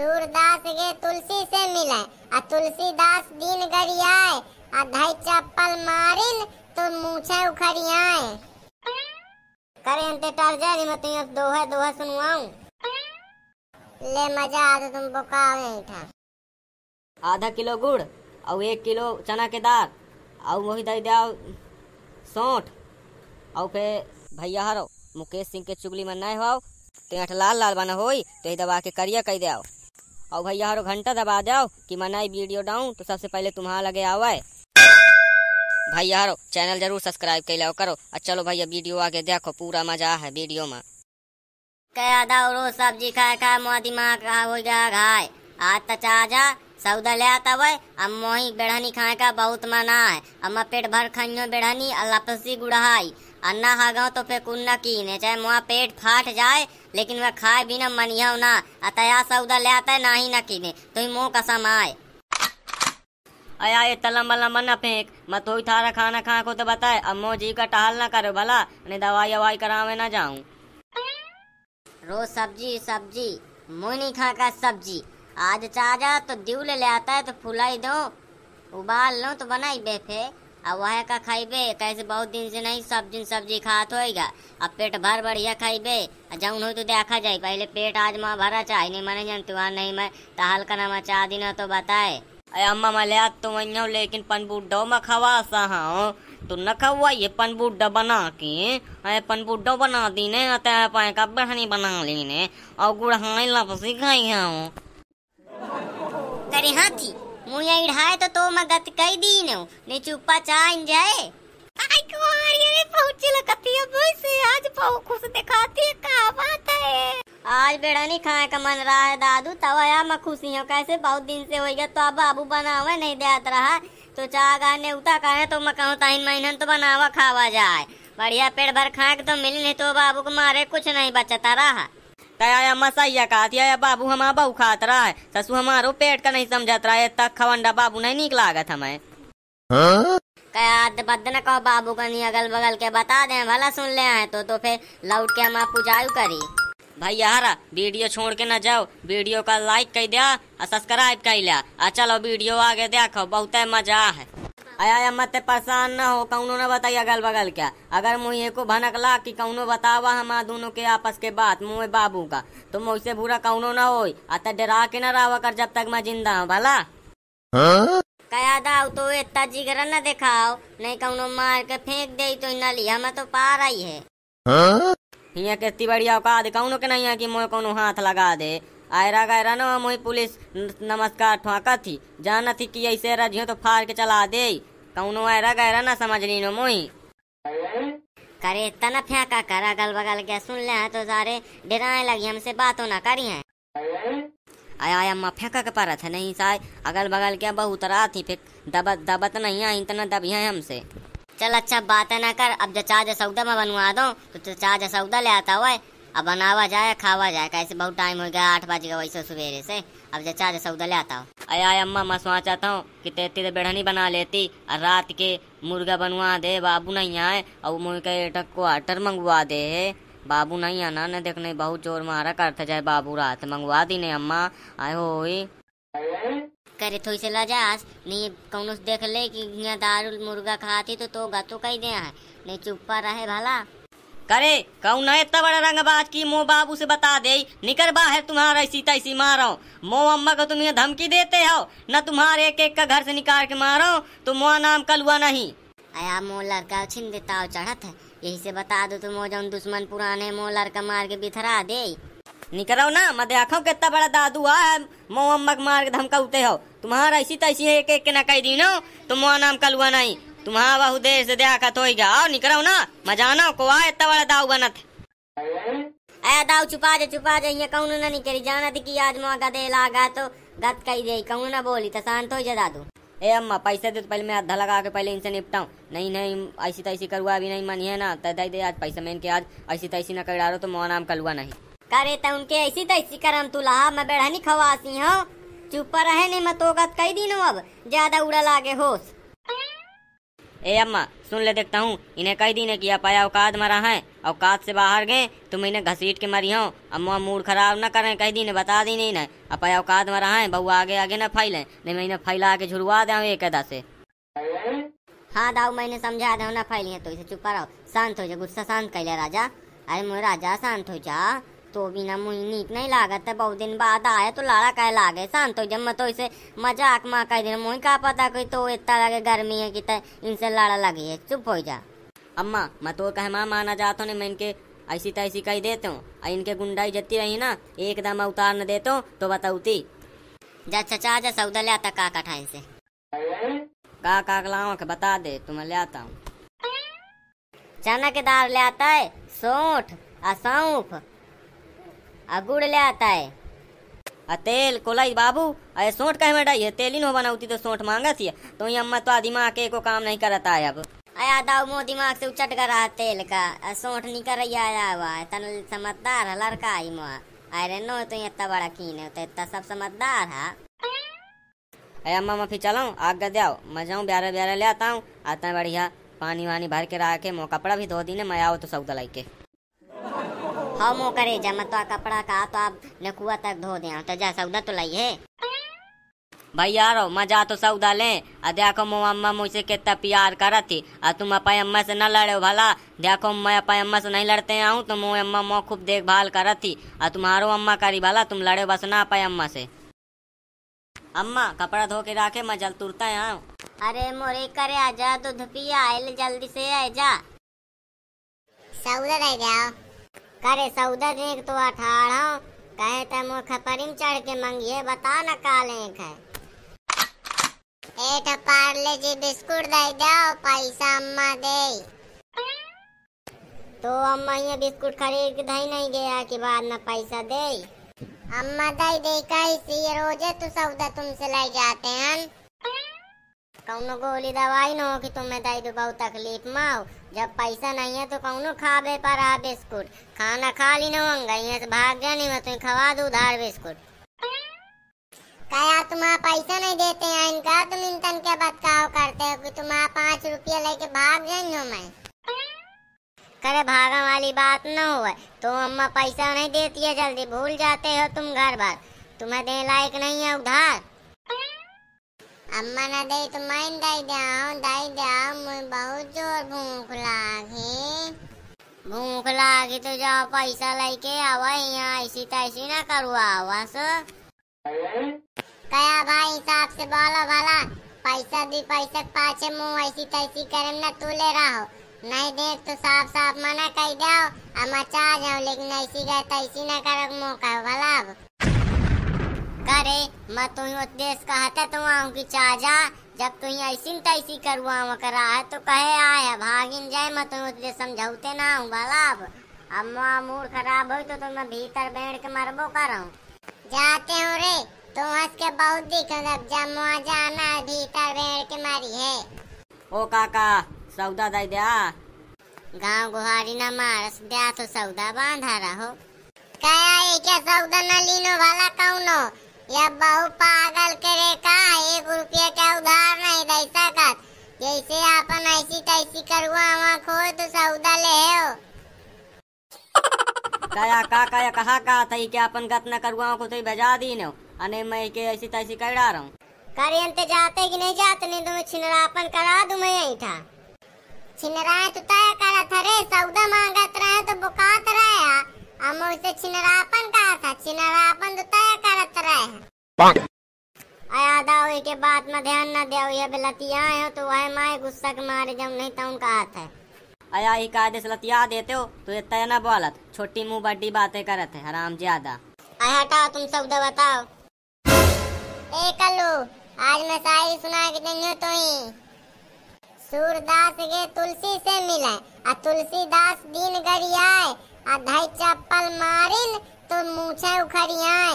सूरदास के तुलसी से मिले आ तुलसीदास दिन गरियाए आ धाई चप्पल मारिन तो मूछे उखड़ियाए करे अंते टर जाए मैं तुम्हें दोहे दोहे सुनवाऊं ले मजा आ तुम बोका आ आधा किलो गुड़ और एक किलो चना के दाल और वही दे दिया सौठ और पे भैया हरो मुकेश सिंह के चुगली में नहीं हो तो लाल लाल बना होई तो दबा के करिया कह दे आओ और भैया हर घंटा दबा जाओ कि मना वीडियो डाऊँ तो सबसे पहले तुम्हारा लगे आवाए भाई हरो चैनल जरूर सब्सक्राइब कर लो करो और चलो भैया वीडियो आगे देखो पूरा मजा है वीडियो में क्या दौड़ो सब्जी खाए खाए मोह दिमाग हो गया घाय आज तचा तो जा सौदा ले आता वह अब मोही बेढ़नी खाए का बहुत मना है अब पेट भर खाइयो बेढ़नी अल्लाह पसी गुड़हाई अन्ना हागाओ तो फिर कुन्ना की ने चाहे मुआ पेट फाट जाए लेकिन वह खाए बिना मनिया ना अतया सौदा ले आता है ना ही ना ने तो मुँह कसम आए अया ये तलम बलम न फेंक मैं तो थारा खाना खा को तो बताए अम्मो जी का टहल ना करो भला ने दवाई करा करावे ना जाऊं रोज सब्जी सब्जी मुँह नहीं खा का सब्जी आज चाजा तो दिवले ले आता है तो फुलाई दो उबाल लो तो बनाई बेफे अब वह का खाइबे कैसे बहुत दिन से नहीं सब दिन सब्जी खात होएगा अब पेट भर बढ़िया खाइबे जाऊन हो तो देखा जाए पहले पेट आज माँ भरा चाहे नहीं माने जान तुआ तो नहीं मैं तो हल्का ना नामा चाह दिन तो बताए अरे अम्मा मैं ले तो वही हूँ लेकिन पनबुड्डो मैं खवा सा हाँ तो न खवा ये पनबुड्डा बना के अरे पनबुड्डो बना दी ने अतः पाए का बहनी बना ली ने और गुड़हाई हाँ लपसी खाई हाँ हूँ करे हाथी मुया इढ़ाए तो तो मैं गत कई दिन दीन ने चुप्पा इन जाए आई कुमार ये पहुंचे है बोई से आज पाव खुश दिखाती है क्या बात है आज बेड़ा नहीं खाए का मन रहा है दादू आया मैं खुशी हूँ कैसे बहुत दिन से हो गया तो अब बाबू बनावे नहीं देत रहा तो चाह गाने उता कहे तो मैं कहूँ ताइन महीनन तो बनावा खावा जाए बढ़िया पेट भर खाए तो मिल नहीं तो बाबू को मारे कुछ नहीं बचता रहा आया मसा या कहत या बाबू हमारा बहु खात रहा है ससु हमारो पेट का नहीं समझत रहा है तक खवंडा बाबू नहीं निक लागत हमें कया बद न कहो बाबू कनी अगल बगल के बता दे भला सुन ले आए तो तो फिर लौट के हम आप पुजायु करी भैया हरा वीडियो छोड़ के न जाओ वीडियो का लाइक कर दिया और सब्सक्राइब कर लिया चलो वीडियो आगे देखो बहुत मजा है आया मत परेशान न हो कौनो न बताई अगल बगल क्या अगर मुहे को भनकला की कौनो बतावा हमारा दोनों के आपस के बात मुँह बाबू का तुम तो मुझसे बुरा कौनो न हो अत डरा के न रहा कर जब तक मैं जिंदा हूँ भला हाँ? कया तो इतना जिगर न दिखाओ नहीं कौनो मार के फेंक दे तो नली हमें तो पार आई है हिया यहाँ कितनी बढ़िया औकात कौनो के नहीं है की मुहे कोनो हाथ लगा दे आयरा गायरा न मोह पुलिस नमस्कार ठोका थी जाना थी कि ऐसे रजियो तो फाड़ के चला दे कौनो ऐरा गहरा ना समझ नहीं नो मोई करे इतना फेंका कर अगल बगल के सुन ले तो सारे डराने लगी हमसे बातों ना करी है आया अम्मा फेंका के पारा था नहीं साय अगल बगल के बहुत रात ही फिर दबत दबत नहीं आई इतना दबी है हमसे चल अच्छा बातें ना कर अब चाचा सौदा मैं बनवा दो तो चाचा जसौदा ले आता हुआ अब बनावा जाए खावा जाए कैसे बहुत टाइम हो गया आठ बज गया वैसे सवेरे से अब चचा जैसा उधर ले आता अरे अया अम्मा मैं सोचाता हूँ कि तेती तो बेढ़नी बना लेती और रात के मुर्गा बनवा दे बाबू नहीं आए और मुर्गा एटक को आटर मंगवा दे बाबू नहीं आना ना देखने बहुत जोर मारा करते तो जाए बाबू रात मंगवा दी ने अम्मा आए हो करे थोड़ी तो से लजाज नहीं कौन देख ले कि दारू मुर्गा खाती तो तो गा तो कही दे नहीं चुप्पा रहे भला करे कहू न इतना बड़ा रंगबाज की मो बाबू से बता दे निकल बाहर तुम्हारा ऐसी तैसी मारो मो अम्मा को तुम्हें धमकी देते हो न तुम्हारे एक एक का घर से निकाल के मारो तो मो नाम कलुआ नहीं आया मो लड़का छिन देता चढ़त है यही से बता दो तुम जो दुश्मन पुराने मो लड़का मार के बिथरा दे निकलो ना मैं देखो कितना बड़ा दादू है मो अम्मा मार के धमका उठे हो तुम्हारा ऐसी तैसी एक एक के न कह दी नो तुम तो नाम कलुआ नहीं तुम्हारा बहुदेश दया का तो आओ निकलो ना मजाना को आए तब बड़ा दाऊ बनत ऐ दाऊ छुपा जा छुपा जा ये कौन ना नहीं करी जाना थी कि आज माँ गदे लागा तो गत कही दे कौन ना बोली तो शांत हो जा दादू ए अम्मा पैसे दे तो पहले मैं आधा लगा के पहले इनसे निपटाऊं नहीं नहीं ऐसी तैसी करुआ अभी नहीं मन है ना तो दे दे आज पैसा मैं इनके आज ऐसी तैसी ना कर डालो तो मोह नाम कलुआ नहीं करे तो उनके ऐसी तैसी करम तू ला मैं बेड़ा नहीं खवासी हूँ चुप रहे नहीं मैं तो गत कई दिनों अब ज्यादा उड़ा लागे होश ए अम्मा सुन ले देखता हूँ इन्हें कह दी ने कि आप आया औकात मरा है औकात से बाहर गए तुम इन्हें घसीट के मरी हो अम्मा मूड खराब न करें कह दी ने बता दी नहीं ना आप आया औकात मरा है बहुआ आगे आगे न फैले नहीं मैं इन्हें फैला के झुड़वा दे एक अदा से हाँ दाऊ मैंने समझा दे ना फैली है तो इसे चुप कराओ शांत हो जा गुस्सा शांत ले राजा अरे मोह राजा शांत हो जा तो भी ना मुई नीक नहीं लागत है बहुत दिन बाद आया तो लाड़ा कह लागे शांत हो जब मैं तो इसे मजाक माँ कह दिन मुई का पता कोई तो इतना लगे गर्मी है कि इनसे लाड़ा लगी है चुप हो जा अम्मा मैं तो कह माँ माना जाता हूँ मैं इनके ऐसी तैसी कह देता हूँ और इनके गुंडाई जती रही ना एकदम उतार न देता हूँ तो बताऊती जा चचा जा सौदा ले आता काका ठाई से का का लाओ बता दे तुम्हें तो ले आता हूँ चना के दाल ले आता है सोठ और सौंफ अगुड़ ले आता है आ तेल कोलाई बाबू अरे सोट कहे बेटा ये तेल ही नो बनाउती तो सोट मांगा थी तो ये अम्मा तो दिमाग के को काम नहीं करता है अब आया दाऊ मो दिमाग से उचट कर रहा तेल का सोट नहीं कर रही आया हुआ है तन समझदार है लड़का ही मो अरे नो तो इतना बड़ा कीन है तो इतना सब समझदार है अरे अम्मा मैं फिर चलाऊ आग गद आओ मैं जाऊँ ब्यारे ब्यारे ले आता हूँ आता है बढ़िया पानी वानी भर के रहा के मो कपड़ा भी धो दी ने मैं आओ तो सौदा लाइके हम वो करे जा जमतवा तो कपड़ा का तो आप नकुआ तक धो दे तो जा सौदा तो लाइए भाई यारो मजा तो सौदा ले देखो मो अम्मा मुझसे कितना प्यार करा थी और तुम अपने अम्मा से न लड़े हो भला देखो मैं अपने अम्मा से नहीं लड़ते आऊँ तो मो अम्मा मो खूब देखभाल करा थी और तुम्हारो अम्मा करी भला तुम लड़े बस ना अपने अम्मा से अम्मा कपड़ा धो के रखे मैं जल तुरता आऊँ अरे मोरे करे आजा दूध पिया आयल जल्दी से आ जा सौदा रह जाओ करे सौदा देख तो अठाड़ा कहे त मुख परिम चढ़ के मंगिए बता न काले है एठ पार्ले जी बिस्कुट दे जाओ पैसा अम्मा दे तो अम्मा ये बिस्कुट खरीद दही नहीं गया कि बाद में पैसा दे अम्मा दई दे कैसी रोजे तो सौदा तुमसे ले जाते हैं कौनो गोली दवाई न हो कि तुम्हें दई दो बहुत तकलीफ माओ जब पैसा नहीं है तो कौन खावे पर आ बिस्कुट खाना खा ली ना गई से भाग गया नहीं मैं तुम्हें तो खवा दू उधार बिस्कुट क्या तुम पैसा नहीं देते हैं इनका तुम तो इंतन के बदकाव करते हो कि तुम पाँच रुपया लेके भाग जाएंगे मैं करे भागा वाली बात न हो तो अम्मा पैसा नहीं देती है जल्दी भूल जाते हो तुम घर बार तुम्हें दे लायक नहीं है उधार अम्मा ना दे तो मैं दे दे भूख लागी तो जाओ पैसा लेके आवा ऐसी तैसी ना करुआ आवास कया भाई हिसाब से बोलो भला पैसा दी पैसा पाछे मुँह ऐसी तैसी करे ना तू ले रहा हो नहीं देख तो साफ साफ मना कर दो हम मचा जाओ लेकिन ऐसी का तैसी ना करो मुंह का भला करे मैं तुम्हें देश का हाथ तो तुआऊँ की चाजा जब तुम ऐसी तैसी करुआऊ करा है तो कहे आया भागिन जाए मैं तुम्हें उतने समझौते ना हूँ बाला अब अब मूड खराब हो तो तुम्हें भीतर बैठ के मरबो करूँ जाते हूँ रे तो हंस के बहुत दिख जब जमुआ जाना भीतर बैठ के मारी है ओ काका सौदा दे दिया गांव गुहारी ना मारस दिया तो सौदा बांधा रहो क्या ये क्या सौदा ना लीनो वाला कौनो या बहु पागल करे का एक रुपया का उधार नहीं दे सकत जैसे आपन ऐसी तैसी करुआ वहाँ खोए तो सौदा ले हो कया का कया कहा का तई के अपन गत करुआ को तई भेजा दी न अने मैं के ऐसी तैसी कर डाल रहा हूँ करियन ते तो जाते कि नहीं जाते नहीं तुम्हें तो छिनरापन करा दूं मैं यहीं था छिनराए तो तय करा था रे सौदा मांगत रहे तो बुकात रहे हम उसे छिनरापन कहा था छिनरापन तो तय करत रहे के बात में ध्यान बिलतिया तो वह माए गुस्सा के मारे जब नहीं तो उनका हाथ है आया लतिया देते हो तो ये बोलत छोटी मुंह बड़ी बातें करते है हराम ज्यादा आया हटाओ तुम दो बताओ ए कल्लू आज मैं शायरी सुना के देंगे तो ही सूरदास के तुलसी से मिले आ तुलसीदास दिन गरियाए आ धई चप्पल मारिन तो मूछे उखड़ियाए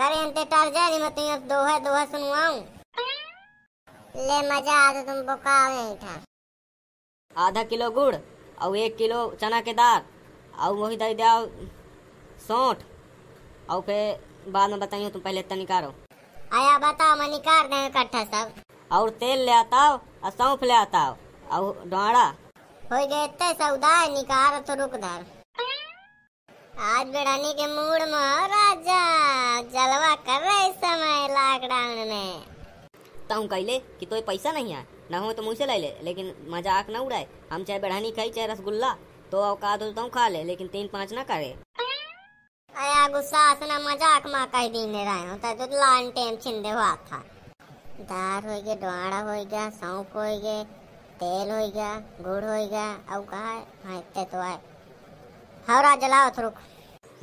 करे अंते तो टार जा दी मैं तुझे दो है सुनवाऊं ले मजा आ तो तुम बोका आ आवे था आधा किलो गुड़ और एक किलो चना के दाल और वही दे दिया सौंठ और फिर बाद में बताइयो तुम पहले इतना निकालो आया बताओ मैं निकाल दें इकट्ठा सब और तेल ले आता हो और सौंफ ले आता हो और डाड़ा हो गए इतने सौदा निकाल तो रुक धर आज बढ़ाने के मूड में हो राजा जलवा कर रहे समय लॉकडाउन में तू तो कहले कि तो पैसा नहीं है ना हो तो मुझसे ले ले लेकिन मजाक ना उड़ाए हम चाहे बढ़ानी खाई चाहे रसगुल्ला तो औकात हो तो खा ले लेकिन तीन पाँच ना करे अया गुस्सा असना मजाक मा कह दी ने रहे हो तो लान टेम छिंदे हुआ था दार हो गया डवाड़ा हो गया सौंप हो गए तेल हो गया गुड़ हो गया अब कहा है हाँ इतने तो आए हवरा जलाओ थ्रुक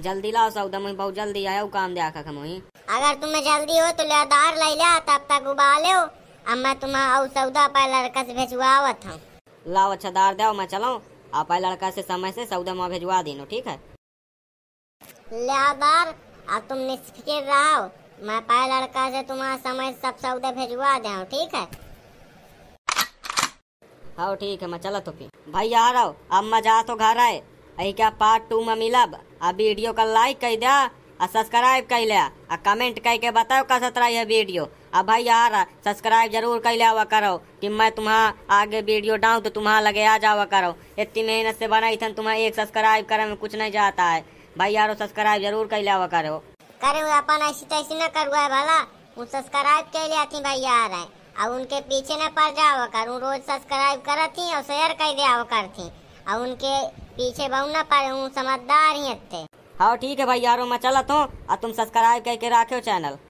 जल्दी लाओ सौदा दम बहुत जल्दी आयो काम दिया आखा मुई अगर तुम्हें जल्दी हो तो लेदार लाई ला तब तक उबालो अब मैं तुम्हें और सौदा पाए लड़का से भेजवावत हूँ लाओ अच्छा दार दो मैं चलो आप लड़का से समय से सौदा माँ भिजवा देनो ठीक है लेदार अब तुम निष्फिक्र रहो मैं पाए लड़का से तुम्हारा समय सब सौदा भिजवा दे ठीक है हाँ ठीक है मैं चला तो फिर भाई आ रहा हूँ अब मैं जा तो घर आए अही पार्ट टू में मिलब आ वीडियो का लाइक कर दिया आ सब्सक्राइब कर लिया आ कमेंट करके बताओ कैसा रही है वीडियो अब भाई यार सब्सक्राइब जरूर कर लिया हुआ करो कि मैं तुम्हारा आगे वीडियो डाऊँ तो तुम्हारा लगे आ जाओ करो इतनी मेहनत से बनाई थन तुम्हारा एक सब्सक्राइब करे में कुछ नहीं जाता है भाई यारो सब्सक्राइब जरूर कर लिया हुआ करो करे अपन ऐसी तैसी न करुआ है भला वो सब्सक्राइब कर लिया थी भाई यार है अब उनके पीछे न पड़ जाओ करूँ रोज सब्सक्राइब करती और शेयर कर दिया करती और उनके पीछे बहुना ना पड़े हूँ समझदार ही थे हाँ ठीक है भाई यारो मैं चलत तो, हूँ और तुम सब्सक्राइब करके राखो चैनल